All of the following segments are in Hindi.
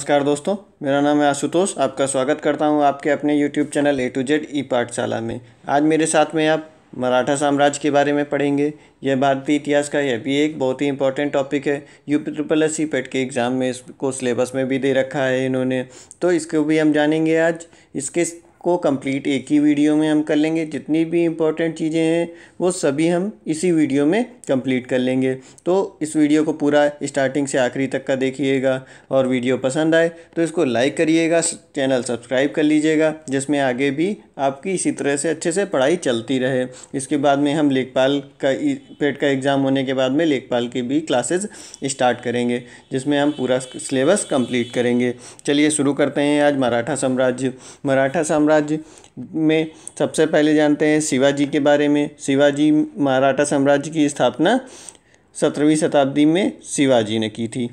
नमस्कार दोस्तों मेरा नाम है आशुतोष आपका स्वागत करता हूं आपके अपने YouTube channel A to Z e Pathshala में आज मेरे साथ में आप मराठा साम्राज्य के बारे में पढ़ेंगे यह भारतीय इतिहास का यह भी एक बहुत ही इंपॉर्टेंट टॉपिक है U P triple S C PET के एग्ज़ाम में इसको सिलेबस में भी दे रखा है इन्होंने तो इसको भी हम जानेंगे आज इसके को कंप्लीट एक ही वीडियो में हम कर लेंगे जितनी भी इम्पोर्टेंट चीज़ें हैं वो सभी हम इसी वीडियो में कंप्लीट कर लेंगे तो इस वीडियो को पूरा स्टार्टिंग से आखिरी तक का देखिएगा और वीडियो पसंद आए तो इसको लाइक करिएगा चैनल सब्सक्राइब कर लीजिएगा जिसमें आगे भी आपकी इसी तरह से अच्छे से पढ़ाई चलती रहे इसके बाद में हम लेखपाल का पेट का एग्ज़ाम होने के बाद में लेखपाल की भी क्लासेज स्टार्ट करेंगे जिसमें हम पूरा सिलेबस कंप्लीट करेंगे चलिए शुरू करते हैं आज मराठा साम्राज्य मराठा साम्राज्य में सबसे पहले जानते हैं शिवाजी के बारे में शिवाजी मराठा साम्राज्य की स्थापना सत्रहवीं शताब्दी में शिवाजी ने की थी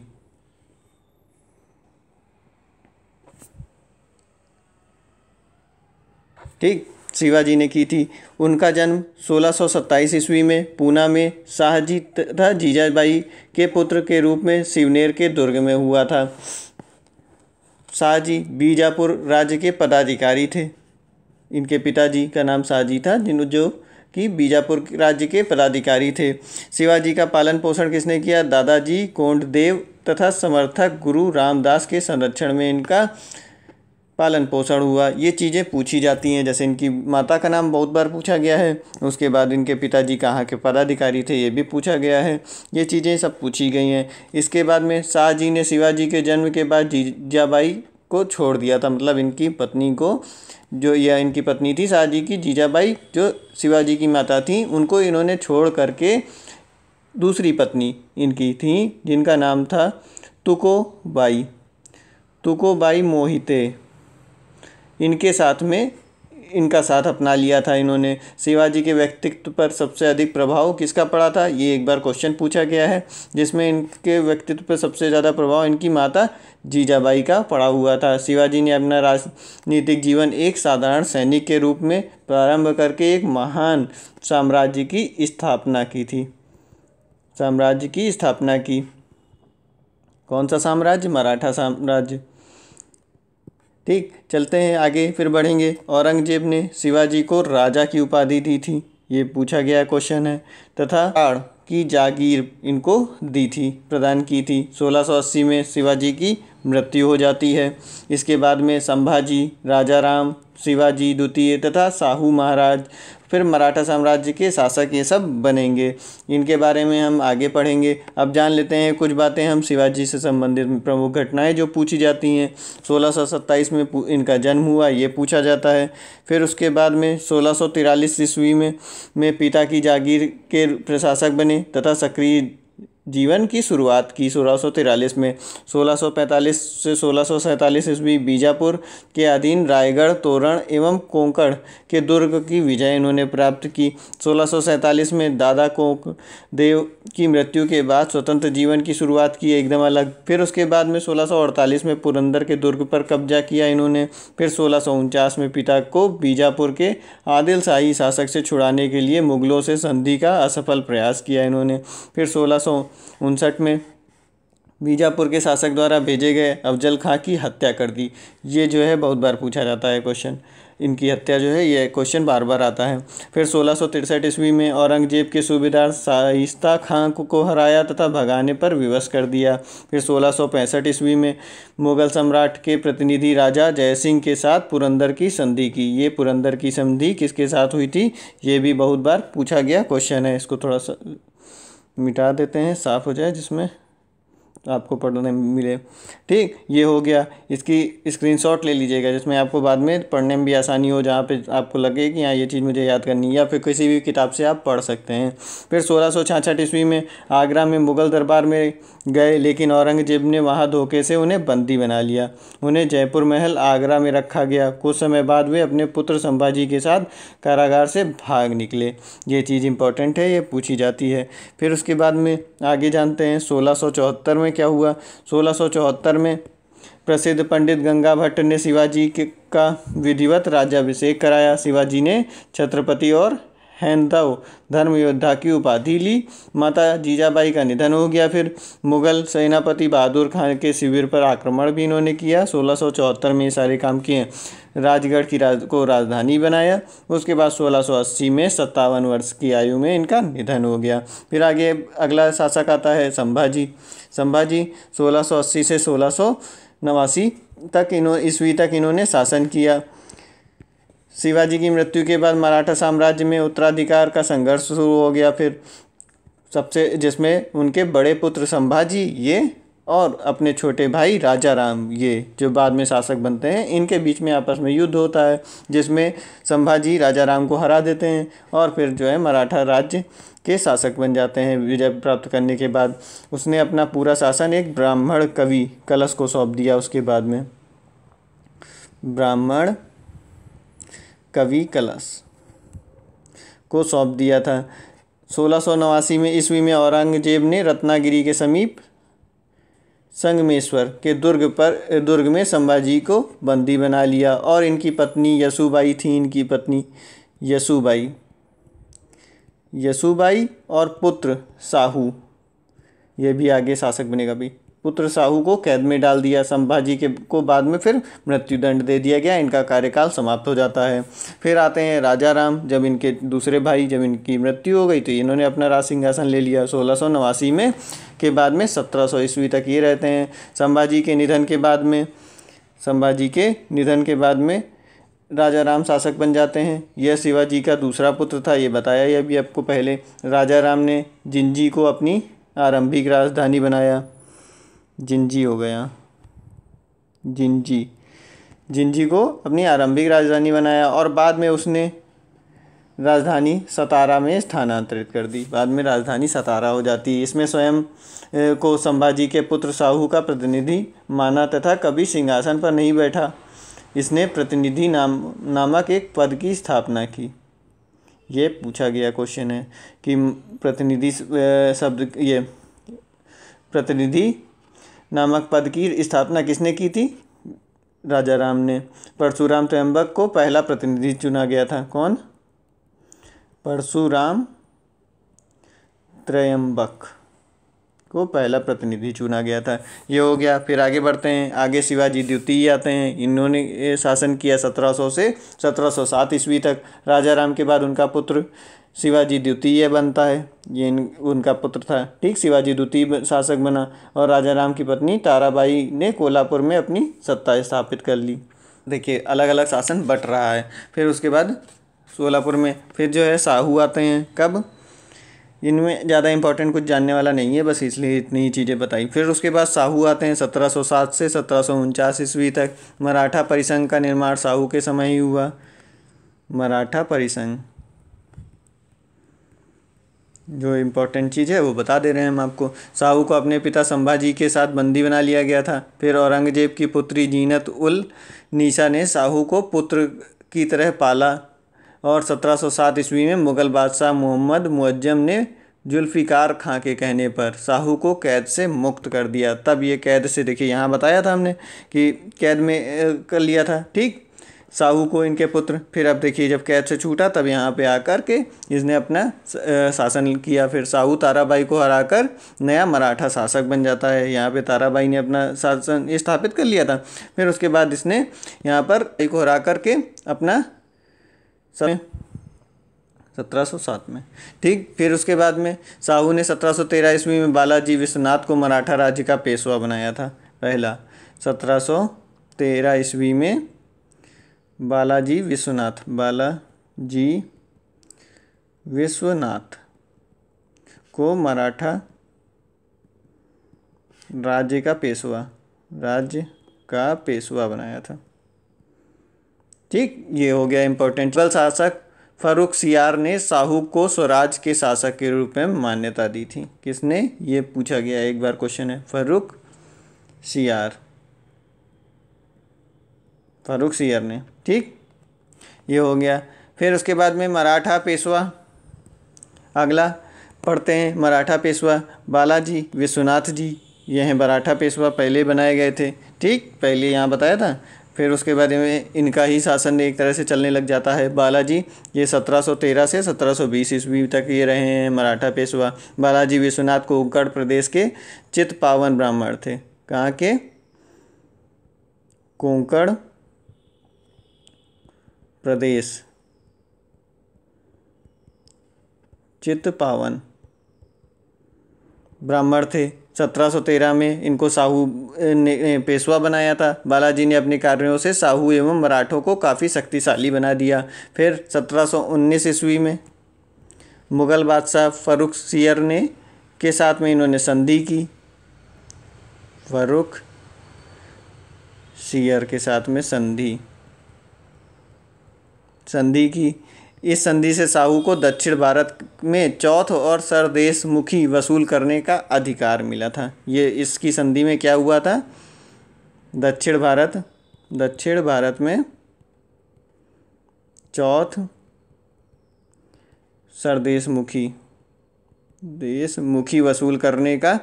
ठीक शिवाजी ने की थी उनका जन्म 1627 ईस्वी में पूना में शाहजी तथा जीजाबाई के पुत्र के रूप में शिवनेर के दुर्ग में हुआ था शाहजी बीजापुर राज्य के पदाधिकारी थे इनके पिताजी का नाम शाहजी था जिन जो कि बीजापुर राज्य के पदाधिकारी थे शिवाजी का पालन पोषण किसने किया दादाजी कोंडदेव तथा समर्थक गुरु रामदास के संरक्षण में इनका पालन पोषण हुआ ये चीज़ें पूछी जाती हैं जैसे इनकी माता का नाम बहुत बार पूछा गया है उसके बाद इनके पिताजी कहाँ के पदाधिकारी थे ये भी पूछा गया है ये चीज़ें सब पूछी गई हैं इसके बाद में शाहजी ने शिवाजी के जन्म के बाद जीजाबाई को छोड़ दिया था मतलब इनकी पत्नी को जो या इनकी पत्नी थी शाहजी की जीजाबाई जो शिवाजी की माता थी उनको इन्होंने छोड़ करके दूसरी पत्नी इनकी थी जिनका नाम था तुको बाई तुको बाई मोहिते इनके साथ में इनका साथ अपना लिया था इन्होंने शिवाजी के व्यक्तित्व पर सबसे अधिक प्रभाव किसका पड़ा था ये एक बार क्वेश्चन पूछा गया है जिसमें इनके व्यक्तित्व पर सबसे ज़्यादा प्रभाव इनकी माता जीजाबाई का पड़ा हुआ था शिवाजी ने अपना राजनीतिक जीवन एक साधारण सैनिक के रूप में प्रारंभ करके एक महान साम्राज्य की स्थापना की थी साम्राज्य की स्थापना की कौन सा साम्राज्य मराठा साम्राज्य ठीक चलते हैं आगे फिर बढ़ेंगे औरंगजेब ने शिवाजी को राजा की उपाधि दी थी ये पूछा गया क्वेश्चन है तथा आड़ की जागीर इनको दी थी प्रदान की थी 1680 में शिवाजी की मृत्यु हो जाती है इसके बाद में संभाजी राजा राम शिवाजी द्वितीय तथा साहू महाराज फिर मराठा साम्राज्य के शासक ये सब बनेंगे इनके बारे में हम आगे पढ़ेंगे अब जान लेते हैं कुछ बातें हम शिवाजी से संबंधित प्रमुख घटनाएं जो पूछी जाती हैं सोलह में इनका जन्म हुआ ये पूछा जाता है फिर उसके बाद में सोलह ईस्वी में में पिता की जागीर के प्रशासक बने तथा सक्रिय जीवन की शुरुआत की सोलह में 1645 से सोलह ईस्वी बीजापुर के अधीन रायगढ़ तोरण एवं कोंकण के दुर्ग की विजय इन्होंने प्राप्त की सोलह में दादा कोंक देव की मृत्यु के बाद स्वतंत्र जीवन की शुरुआत की एकदम अलग फिर उसके बाद में सोलह में पुरंदर के दुर्ग पर कब्जा किया इन्होंने फिर सोलह में पिता को बीजापुर के आदिल शाही शासक से छुड़ाने के लिए मुगलों से संधि का असफल प्रयास किया इन्होंने फिर सोलह उनसठ में बीजापुर के शासक द्वारा भेजे गए अफजल खां की हत्या कर दी ये जो है बहुत बार पूछा जाता है क्वेश्चन इनकी हत्या जो है ये क्वेश्चन बार बार आता है फिर सोलह सौ तिरसठ ईस्वी में औरंगजेब के सूबेदार शाइस्ता खां को हराया तथा भगाने पर विवश कर दिया फिर सोलह सौ पैंसठ ईस्वी में मुगल सम्राट के प्रतिनिधि राजा जयसिंह के साथ पुरंदर की संधि की ये पुरंदर की संधि किसके साथ हुई थी ये भी बहुत बार पूछा गया क्वेश्चन है इसको थोड़ा सा मिटा देते हैं साफ़ हो जाए जिसमें आपको पढ़ने मिले ठीक ये हो गया इसकी स्क्रीनशॉट ले लीजिएगा जिसमें आपको बाद में पढ़ने में भी आसानी हो जहाँ पे आपको लगे कि हाँ ये चीज़ मुझे याद करनी है या फिर किसी भी किताब से आप पढ़ सकते हैं फिर सोलह सौ छाछठ ईस्वी में आगरा में मुग़ल दरबार में गए लेकिन औरंगजेब ने वहाँ धोखे से उन्हें बंदी बना लिया उन्हें जयपुर महल आगरा में रखा गया कुछ समय बाद वे अपने पुत्र संभाजी के साथ कारागार से भाग निकले ये चीज़ इंपॉर्टेंट है ये पूछी जाती है फिर उसके बाद में आगे जानते हैं सोलह में क्या हुआ सोलह में प्रसिद्ध पंडित गंगा भट्ट ने शिवाजी के का विधिवत राज्याभिषेक कराया शिवाजी ने छत्रपति और हैंदव धर्म योद्धा की उपाधि ली माता जीजाबाई का निधन हो गया फिर मुगल सेनापति बहादुर खान के शिविर पर आक्रमण भी इन्होंने किया सोलह में ये सारे काम किए राजगढ़ की राज को राजधानी बनाया उसके बाद 1680 में सत्तावन वर्ष की आयु में इनका निधन हो गया फिर आगे अगला शासक आता है संभाजी संभाजी 1680 से सोलह नवासी तक इन्हों ईस्वी तक इन्होंने शासन किया शिवाजी की मृत्यु के बाद मराठा साम्राज्य में उत्तराधिकार का संघर्ष शुरू हो गया फिर सबसे जिसमें उनके बड़े पुत्र संभाजी ये और अपने छोटे भाई राजा राम ये जो बाद में शासक बनते हैं इनके बीच में आपस में युद्ध होता है जिसमें संभाजी राजा राम को हरा देते हैं और फिर जो है मराठा राज्य के शासक बन जाते हैं विजय प्राप्त करने के बाद उसने अपना पूरा शासन एक ब्राह्मण कवि कलश को सौंप दिया उसके बाद में ब्राह्मण कवि कलश को सौंप दिया था सोलह में ईस्वी में औरंगजेब ने रत्नागिरी के समीप संगमेश्वर के दुर्ग पर दुर्ग में संभाजी को बंदी बना लिया और इनकी पत्नी यसुबाई थी इनकी पत्नी यसुबाई यसुबाई और पुत्र साहू यह भी आगे शासक बनेगा भाई पुत्र साहू को कैद में डाल दिया संभाजी के को बाद में फिर मृत्युदंड दे दिया गया इनका कार्यकाल समाप्त हो जाता है फिर आते हैं राजा राम जब इनके दूसरे भाई जब इनकी मृत्यु हो गई तो इन्होंने अपना राज सिंहासन ले लिया सोलह में के बाद में सत्रह ईस्वी तक ये रहते हैं संभाजी के निधन के बाद में संभाजी के निधन के बाद में राजा राम शासक बन जाते हैं यह शिवाजी का दूसरा पुत्र था ये बताया ये अभी आपको पहले राजा राम ने जिनजी को अपनी आरंभिक राजधानी बनाया जिंजी हो गया जिंजी जिंजी को अपनी आरंभिक राजधानी बनाया और बाद में उसने राजधानी सतारा में स्थानांतरित कर दी बाद में राजधानी सतारा हो जाती इसमें स्वयं को संभाजी के पुत्र साहू का प्रतिनिधि माना तथा कभी सिंहासन पर नहीं बैठा इसने प्रतिनिधि नाम नामक एक पद की स्थापना की ये पूछा गया क्वेश्चन है कि प्रतिनिधि शब्द ये प्रतिनिधि नामक पद की स्थापना किसने की थी राजा राम ने परशुराम त्र्यंबक को पहला प्रतिनिधि चुना गया था कौन परशुराम त्रयंबक को पहला प्रतिनिधि चुना गया था ये हो गया फिर आगे बढ़ते हैं आगे शिवाजी द्वितीय आते हैं इन्होंने शासन किया 1700 से 1707 ईस्वी तक राजा राम के बाद उनका पुत्र शिवाजी द्वितीय बनता है ये इन उनका पुत्र था ठीक शिवाजी द्वितीय शासक बना और राजा राम की पत्नी ताराबाई ने कोल्हापुर में अपनी सत्ता स्थापित कर ली देखिए अलग अलग शासन बट रहा है फिर उसके बाद सोलापुर में फिर जो है साहू आते हैं कब इनमें ज़्यादा इंपॉर्टेंट कुछ जानने वाला नहीं है बस इसलिए इतनी ही चीज़ें बताई फिर उसके बाद साहू आते हैं 1707 से सत्रह ईस्वी तक मराठा परिसंघ का निर्माण साहू के समय ही हुआ मराठा परिसंघ जो इम्पोर्टेंट चीज़ है वो बता दे रहे हैं हम आपको साहू को अपने पिता संभाजी के साथ बंदी बना लिया गया था फिर औरंगजेब की पुत्री जीनत उल निशा ने साहू को पुत्र की तरह पाला और 1707 ईस्वी में मुग़ल बादशाह मोहम्मद मुअज्जम ने जुल्फ़िकार खां के कहने पर साहू को कैद से मुक्त कर दिया तब ये कैद से देखिए यहाँ बताया था हमने कि कैद में कर लिया था ठीक साहू को इनके पुत्र फिर अब देखिए जब कैद से छूटा तब यहाँ पे आकर के इसने अपना शासन किया फिर साहू ताराबाई को हराकर नया मराठा शासक बन जाता है यहाँ पे ताराबाई ने अपना शासन स्थापित कर लिया था फिर उसके बाद इसने यहाँ पर एक हरा करके अपना समय सत्रह सौ सात में ठीक फिर उसके बाद में साहू ने सत्रह सौ तेरह ईस्वी में बालाजी विश्वनाथ को मराठा राज्य का पेशवा बनाया था पहला सत्रह सौ तेरह ईस्वी में बालाजी विश्वनाथ बालाजी विश्वनाथ को मराठा राज्य का पेशवा राज्य का पेशवा बनाया था ठीक ये हो गया इम्पोर्टेंट मुगल शासक फरूख सियार ने साहू को स्वराज के शासक के रूप में मान्यता दी थी किसने ये पूछा गया एक बार क्वेश्चन है फरूख सियार फरूख सियार ने ठीक ये हो गया फिर उसके बाद में मराठा पेशवा अगला पढ़ते हैं मराठा पेशवा बालाजी विश्वनाथ जी ये हैं मराठा पेशवा पहले बनाए गए थे ठीक पहले यहाँ बताया था फिर उसके बाद में इनका ही शासन एक तरह से चलने लग जाता है बालाजी ये 1713 से 1720 ईस्वी तक ये रहे हैं मराठा पेशवा बालाजी विश्वनाथ कोकगढ़ प्रदेश के चित्त पावन ब्राह्मण थे कहाँ के कोंकड़ प्रदेश चित्त पावन ब्राह्मण थे 1713 में इनको साहू ने पेशवा बनाया था बालाजी ने अपने कार्यों से साहू एवं मराठों को काफ़ी शक्तिशाली बना दिया फिर 1719 ईस्वी में मुग़ल बादशाह फ़रुख सियर ने के साथ में इन्होंने संधि की फ़रुख सियर के साथ में संधि संधि की इस संधि से साहू को दक्षिण भारत में चौथ और सरदेश मुखी वसूल करने का अधिकार मिला था ये इसकी संधि में क्या हुआ था दक्षिण भारत दक्षिण भारत में चौथ सरदेश मुखी देश मुखी वसूल करने का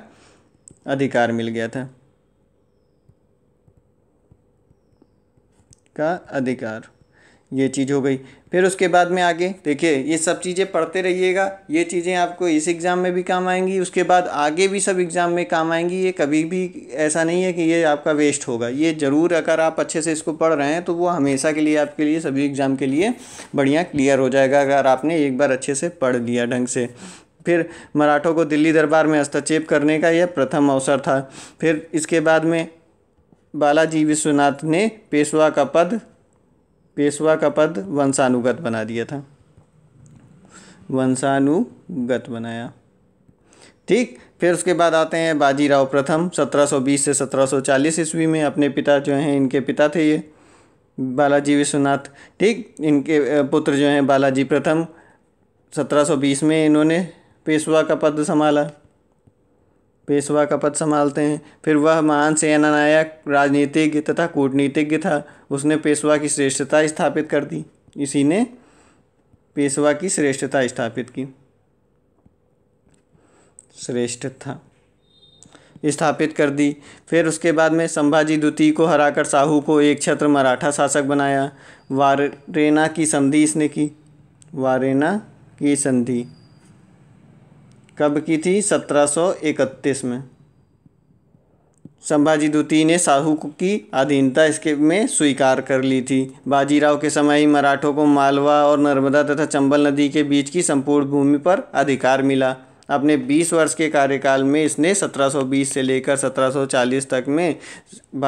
अधिकार मिल गया था का अधिकार ये चीज़ हो गई फिर उसके बाद में आगे देखिए ये सब चीज़ें पढ़ते रहिएगा ये चीज़ें आपको इस एग्ज़ाम में भी काम आएंगी उसके बाद आगे भी सब एग्ज़ाम में काम आएंगी ये कभी भी ऐसा नहीं है कि ये आपका वेस्ट होगा ये ज़रूर अगर आप अच्छे से इसको पढ़ रहे हैं तो वो हमेशा के लिए आपके लिए सभी एग्ज़ाम के लिए बढ़िया क्लियर हो जाएगा अगर आपने एक बार अच्छे से पढ़ लिया ढंग से फिर मराठों को दिल्ली दरबार में हस्तक्षेप करने का यह प्रथम अवसर था फिर इसके बाद में बालाजी विश्वनाथ ने पेशवा का पद पेशवा का पद वंशानुगत बना दिया था वंशानुगत बनाया ठीक फिर उसके बाद आते हैं बाजीराव प्रथम 1720 से 1740 ईस्वी में अपने पिता जो हैं इनके पिता थे ये बालाजी विश्वनाथ ठीक इनके पुत्र जो हैं बालाजी प्रथम 1720 में इन्होंने पेशवा का पद संभाला पेशवा का पद संभालते हैं फिर वह महान सेनानायक राजनीतिज्ञ तथा कूटनीतिज्ञ था उसने पेशवा की श्रेष्ठता स्थापित कर दी इसी ने पेशवा की श्रेष्ठता स्थापित की श्रेष्ठ था स्थापित कर दी फिर उसके बाद में संभाजी द्वितीय को हराकर साहू को एक छत्र मराठा शासक बनाया वारेना की संधि इसने की वारेना की संधि कब की थी 1731 में संभाजी द्वितीय ने साहू की अधीनता इसके में स्वीकार कर ली थी बाजीराव के समय ही मराठों को मालवा और नर्मदा तथा चंबल नदी के बीच की संपूर्ण भूमि पर अधिकार मिला अपने 20 वर्ष के कार्यकाल में इसने 1720 से लेकर 1740 तक में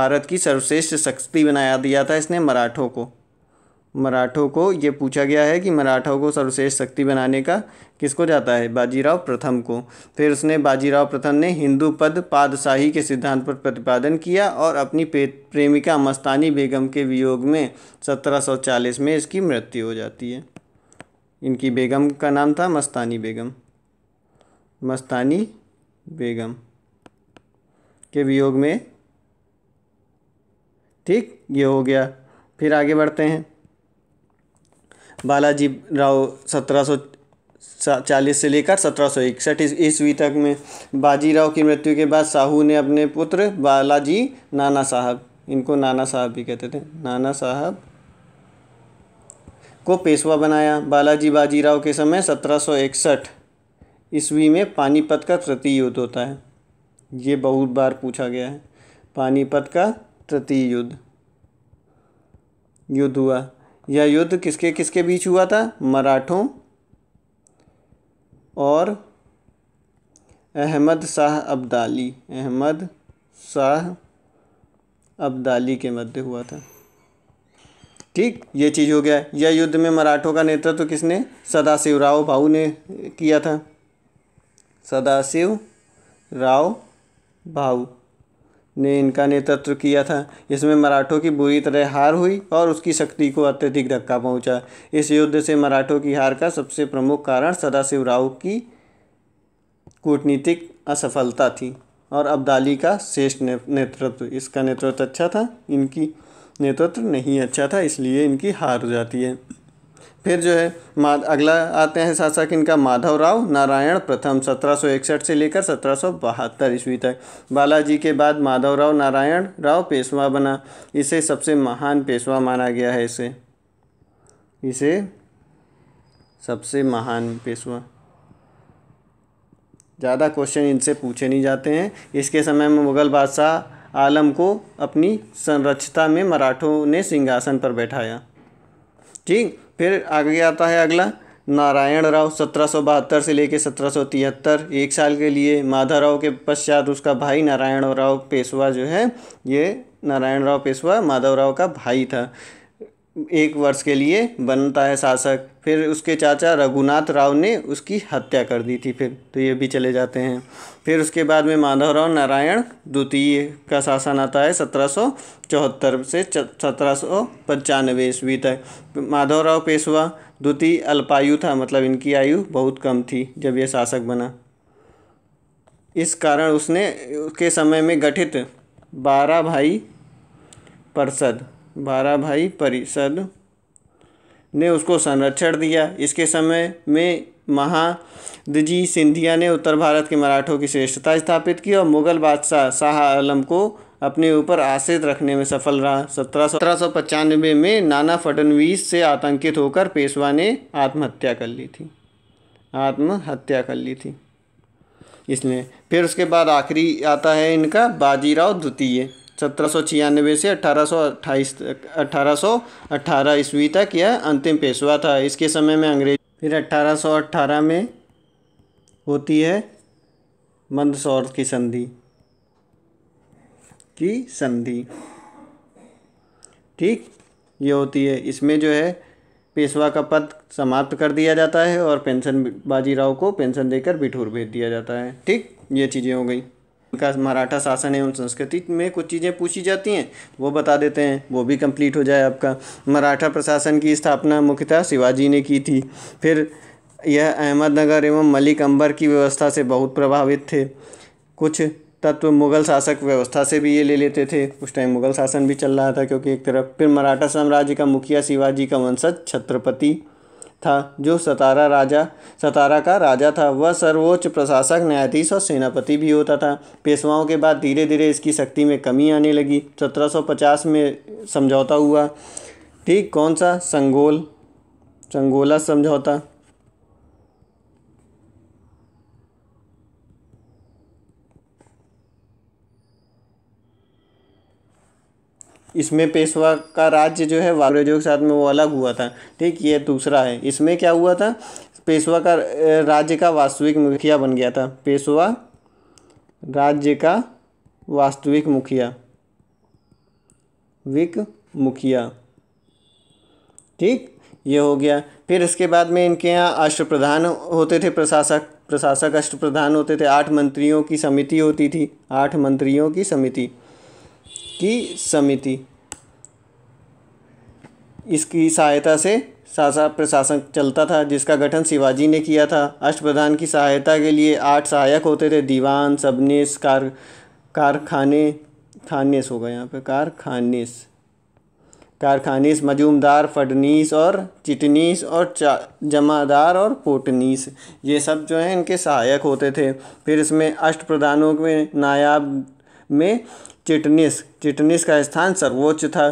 भारत की सर्वश्रेष्ठ शक्ति बनाया दिया था इसने मराठों को मराठों को ये पूछा गया है कि मराठों को सर्वश्रेष्ठ शक्ति बनाने का किसको जाता है बाजीराव प्रथम को फिर उसने बाजीराव प्रथम ने हिंदू पद पादशाही के सिद्धांत पर प्रतिपादन किया और अपनी प्रेमिका मस्तानी बेगम के वियोग में 1740 में इसकी मृत्यु हो जाती है इनकी बेगम का नाम था मस्तानी बेगम मस्तानी बेगम के वियोग में ठीक ये हो गया फिर आगे बढ़ते हैं बालाजी राव सत्रह चालीस से लेकर सत्रह सौ इकसठ ईस्वी तक में बाजीराव की मृत्यु के बाद साहू ने अपने पुत्र बालाजी नाना साहब इनको नाना साहब भी कहते थे नाना साहब को पेशवा बनाया बालाजी बाजीराव के समय सत्रह सौ इकसठ ईस्वी में पानीपत का तृतीय युद्ध होता है ये बहुत बार पूछा गया है पानीपत का तृतीय युद्ध युद्ध हुआ यह युद्ध किसके किसके बीच हुआ था मराठों और अहमद शाह अब्दाली अहमद शाह अब्दाली के मध्य हुआ था ठीक ये चीज़ हो गया यह युद्ध में मराठों का नेतृत्व तो किसने सदाशिव राव भाऊ ने किया था सदाशिव राव भाऊ ने इनका नेतृत्व किया था इसमें मराठों की बुरी तरह हार हुई और उसकी शक्ति को अत्यधिक धक्का पहुंचा। इस युद्ध से मराठों की हार का सबसे प्रमुख कारण सदाशिव राव की कूटनीतिक असफलता थी और अब्दाली का श्रेष्ठ नेतृत्व इसका नेतृत्व अच्छा था इनकी नेतृत्व नहीं अच्छा था इसलिए इनकी हार हो जाती है फिर जो है माध अगला आते हैं शासक इनका माधव राव नारायण प्रथम 1761 से लेकर 1772 ईस्वी तक बालाजी के बाद माधव राव नारायण राव पेशवा बना इसे सबसे महान पेशवा माना गया है इसे इसे सबसे महान पेशवा ज़्यादा क्वेश्चन इनसे पूछे नहीं जाते हैं इसके समय में मुग़ल बादशाह आलम को अपनी संरचता में मराठों ने सिंहासन पर बैठाया ठीक फिर आगे आता है अगला नारायण राव सत्रह से लेकर सत्रह एक साल के लिए माधवराव के पश्चात उसका भाई नारायण राव पेशवा जो है ये नारायण राव पेशवा माधव राव का भाई था एक वर्ष के लिए बनता है शासक फिर उसके चाचा रघुनाथ राव ने उसकी हत्या कर दी थी फिर तो ये भी चले जाते हैं फिर उसके बाद में माधवराव नारायण द्वितीय का शासन आता है सत्रह सौ चौहत्तर से सत्रह सौ पचानवे ईस्वी तक माधवराव पेशवा द्वितीय अल्पायु था मतलब इनकी आयु बहुत कम थी जब ये शासक बना इस कारण उसने उसके समय में गठित बारह भाई परिषद बारह भाई परिषद ने उसको संरक्षण दिया इसके समय में महादजी सिंधिया ने उत्तर भारत के मराठों की श्रेष्ठता स्थापित की और मुगल बादशाह शाह आलम को अपने ऊपर आश्रित रखने में सफल रहा सत्रह सौ सत्रह सौ पचानवे में नाना फडनवीस से आतंकित होकर पेशवा ने आत्महत्या कर ली थी आत्महत्या कर ली थी इसने फिर उसके बाद आखिरी आता है इनका बाजीराव द्वितीय सत्रह से अठारह अठारह ईस्वी तक यह अंतिम पेशवा था इसके समय में अंग्रेज फिर 1818 में होती है मंदसौर की संधि की संधि ठीक ये होती है इसमें जो है पेशवा का पद समाप्त कर दिया जाता है और पेंशन बाजीराव को पेंशन देकर बिठूर भेज दिया जाता है ठीक ये चीज़ें हो गई उनका मराठा शासन एवं संस्कृति में कुछ चीज़ें पूछी जाती हैं तो वो बता देते हैं वो भी कंप्लीट हो जाए आपका मराठा प्रशासन की स्थापना मुख्यतः शिवाजी ने की थी फिर यह अहमदनगर एवं मलिक अंबर की व्यवस्था से बहुत प्रभावित थे कुछ तत्व मुगल शासक व्यवस्था से भी ये ले लेते थे उस टाइम मुगल शासन भी चल रहा था क्योंकि एक तरफ फिर मराठा साम्राज्य का मुखिया शिवाजी का वंशज छत्रपति था जो सतारा राजा सतारा का राजा था वह सर्वोच्च प्रशासक न्यायाधीश और सेनापति भी होता था पेशवाओं के बाद धीरे धीरे इसकी शक्ति में कमी आने लगी 1750 में समझौता हुआ ठीक कौन सा संगोल संगोला समझौता इसमें पेशवा का राज्य जो है अंग्रेजों के साथ में वो अलग हुआ था ठीक ये दूसरा है इसमें क्या हुआ था पेशवा का राज्य का वास्तविक मुखिया बन गया था पेशवा राज्य का वास्तविक मुखिया विक मुखिया ठीक ये हो गया फिर इसके बाद में इनके यहाँ अष्ट प्रधान होते थे प्रशासक प्रशासक अष्ट प्रधान होते थे आठ मंत्रियों की समिति होती थी आठ मंत्रियों की समिति की समिति इसकी सहायता से शासन प्रशासन चलता था जिसका गठन शिवाजी ने किया था अष्टप्रधान की सहायता के लिए आठ सहायक होते थे दीवान सबनेस कार कारखाने खानेस होगा यहाँ पे कारखानेस कारखानीस मजूमदार फडनीस और चिटनीस और जमादार और पोटनीस ये सब जो हैं इनके सहायक होते थे फिर इसमें अष्ट प्रधानों में नायाब में चिटनिस चिटनिस का स्थान सर्वोच्च था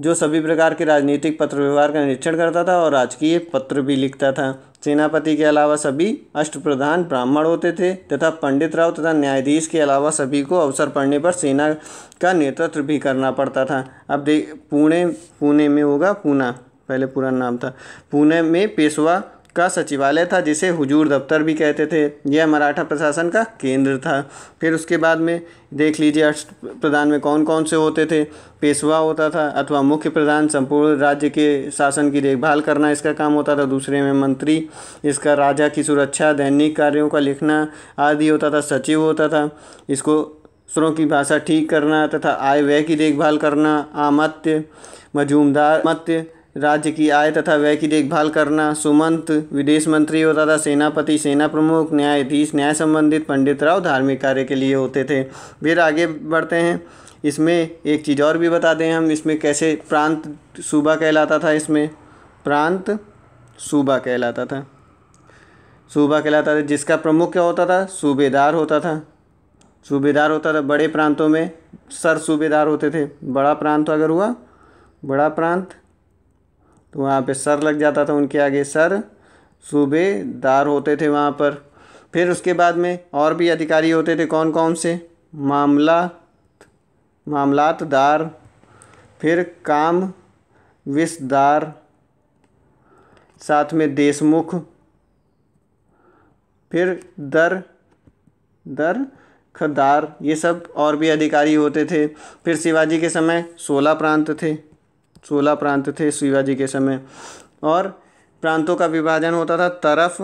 जो सभी प्रकार के राजनीतिक पत्र व्यवहार का निरीक्षण करता था और राजकीय पत्र भी लिखता था सेनापति के अलावा सभी अष्ट प्रधान ब्राह्मण होते थे तथा पंडित राव तथा न्यायाधीश के अलावा सभी को अवसर पड़ने पर सेना का नेतृत्व भी करना पड़ता था अब देख पुणे पुणे में होगा पूना पहले पूरा नाम था पुणे में पेशवा का सचिवालय था जिसे हुजूर दफ्तर भी कहते थे यह मराठा प्रशासन का केंद्र था फिर उसके बाद में देख लीजिए अष्ट प्रधान में कौन कौन से होते थे पेशवा होता था अथवा मुख्य प्रधान संपूर्ण राज्य के शासन की देखभाल करना इसका काम होता था दूसरे में मंत्री इसका राजा की सुरक्षा दैनिक कार्यों का लिखना आदि होता था सचिव होता था इसको सुरों की भाषा ठीक करना तथा आय व्यय की देखभाल करना आमत्य मजूमदार मत्य राज्य की आय तथा व्यय की देखभाल करना सुमंत विदेश मंत्री होता था सेनापति सेना प्रमुख न्यायाधीश न्याय संबंधित पंडित राव धार्मिक कार्य के लिए होते थे फिर आगे बढ़ते हैं इसमें एक चीज़ और भी बता दें हम इसमें कैसे प्रांत सूबा कहलाता था इसमें प्रांत सूबा कहलाता था सूबा कहलाता था जिसका प्रमुख क्या होता था सूबेदार होता था सूबेदार होता था बड़े प्रांतों में सर सूबेदार होते थे बड़ा प्रांत अगर हुआ बड़ा प्रांत तो वहाँ पे सर लग जाता था उनके आगे सर सूबेदार होते थे वहाँ पर फिर उसके बाद में और भी अधिकारी होते थे कौन कौन से मामला मामलातदार फिर काम विस्तार साथ में देशमुख फिर दर दर खदार ये सब और भी अधिकारी होते थे फिर शिवाजी के समय सोलह प्रांत थे सोलह प्रांत थे शिवाजी के समय और प्रांतों का विभाजन होता था तरफ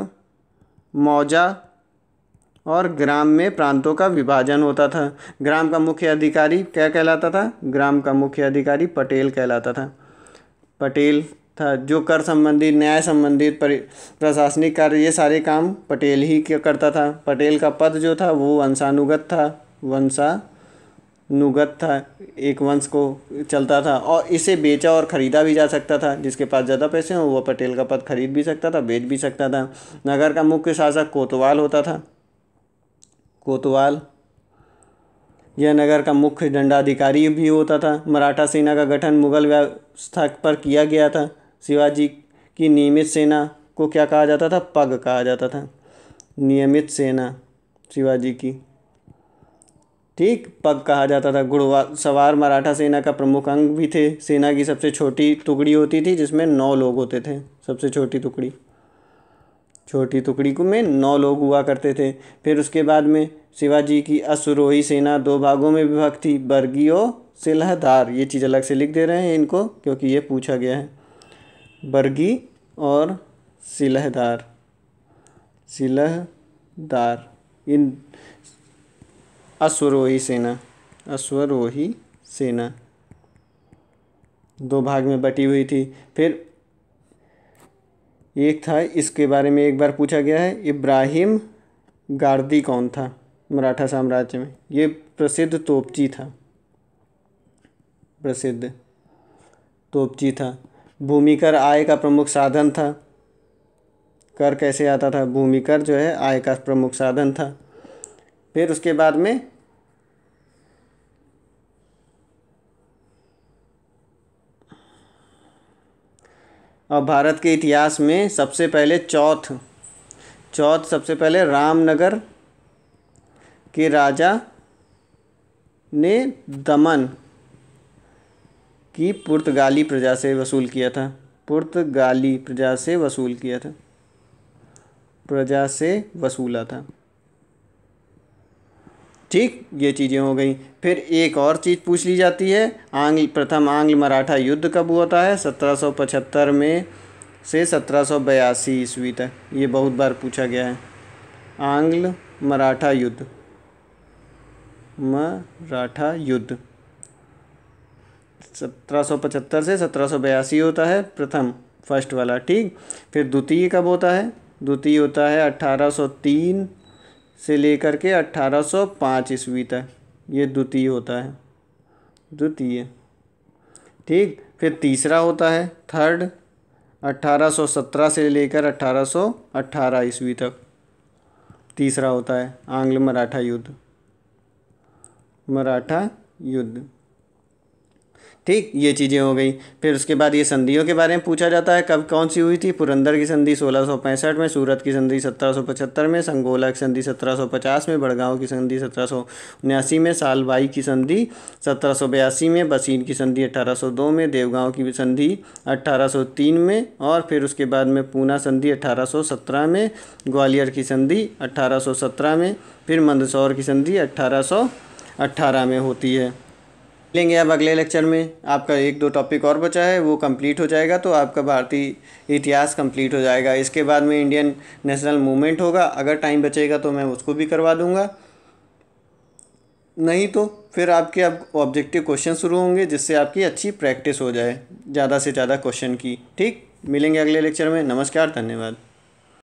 मौजा और ग्राम में प्रांतों का विभाजन होता था ग्राम का मुख्य अधिकारी क्या कहलाता था ग्राम का मुख्य अधिकारी पटेल कहलाता था पटेल था जो कर संबंधित न्याय संबंधित प्रशासनिक कार्य ये सारे काम पटेल ही करता था पटेल का पद जो था वो वंशानुगत था वंशा नुगत था एक वंश को चलता था और इसे बेचा और ख़रीदा भी जा सकता था जिसके पास ज़्यादा पैसे हों वह पटेल का पद खरीद भी सकता था बेच भी सकता था नगर का मुख्य शासक कोतवाल होता था कोतवाल यह नगर का मुख्य दंडाधिकारी भी होता था मराठा सेना का गठन मुगल व्यवस्था पर किया गया था शिवाजी की नियमित सेना को क्या कहा जाता था पग कहा जाता था नियमित सेना शिवाजी की ठीक पग कहा जाता था गुड़वा सवार मराठा सेना का प्रमुख अंग भी थे सेना की सबसे छोटी टुकड़ी होती थी जिसमें नौ लोग होते थे सबसे छोटी टुकड़ी छोटी टुकड़ी को में नौ लोग हुआ करते थे फिर उसके बाद में शिवाजी की असुरोही सेना दो भागों में विभक्त थी बर्गी और सिलहदार ये चीज़ अलग से लिख दे रहे हैं इनको क्योंकि ये पूछा गया है बर्गी और सिलहदार सिलहदार इन अश्वरोही सेना अश्वरोही सेना दो भाग में बटी हुई थी फिर एक था इसके बारे में एक बार पूछा गया है इब्राहिम गार्दी कौन था मराठा साम्राज्य में ये प्रसिद्ध तोपची था प्रसिद्ध तोपची था भूमि कर आय का प्रमुख साधन था कर कैसे आता था भूमि कर जो है आय का प्रमुख साधन था फिर उसके बाद में और भारत के इतिहास में सबसे पहले चौथ चौथ सबसे पहले रामनगर के राजा ने दमन की पुर्तगाली प्रजा से वसूल किया था पुर्तगाली प्रजा से वसूल किया था प्रजा से वसूला था ठीक ये चीज़ें हो गई फिर एक और चीज़ पूछ ली जाती है आंग्ल प्रथम आंग्ल मराठा युद्ध कब हुआ था है सत्रह में से 1782 ईस्वी तक ये बहुत बार पूछा गया है आंग्ल मराठा युद्ध मराठा युद्ध 1775 से सत्रह होता है प्रथम फर्स्ट वाला ठीक फिर द्वितीय कब होता है द्वितीय होता है 1803 से लेकर के 1805 ईस्वी तक ये द्वितीय होता है द्वितीय ठीक फिर तीसरा होता है थर्ड 1817 से लेकर 1818 ईस्वी तक तीसरा होता है आंग्ल मराठा युद्ध मराठा युद्ध ठीक ये चीज़ें हो गई फिर उसके बाद ये संधियों के बारे में पूछा जाता है कब कौन सी हुई थी पुरंदर की संधि सोलह में सूरत की संधि सत्रह में संगोला की संधि सत्रह में बड़गांव की संधि सत्रह में सालबाई की संधि सत्रह में बसीन की संधि अट्ठारह में देवगांव की संधि अट्ठारह में और फिर उसके बाद में पूना संधि अट्ठारह में ग्वालियर की संधि अट्ठारह में फिर मंदसौर की संधि अट्ठारह में होती है लेंगे अब अगले लेक्चर में आपका एक दो टॉपिक और बचा है वो कंप्लीट हो जाएगा तो आपका भारतीय इतिहास कंप्लीट हो जाएगा इसके बाद में इंडियन नेशनल मूवमेंट होगा अगर टाइम बचेगा तो मैं उसको भी करवा दूँगा नहीं तो फिर आपके अब ऑब्जेक्टिव क्वेश्चन शुरू होंगे जिससे आपकी अच्छी प्रैक्टिस हो जाए ज़्यादा से ज़्यादा क्वेश्चन की ठीक मिलेंगे अगले लेक्चर में नमस्कार धन्यवाद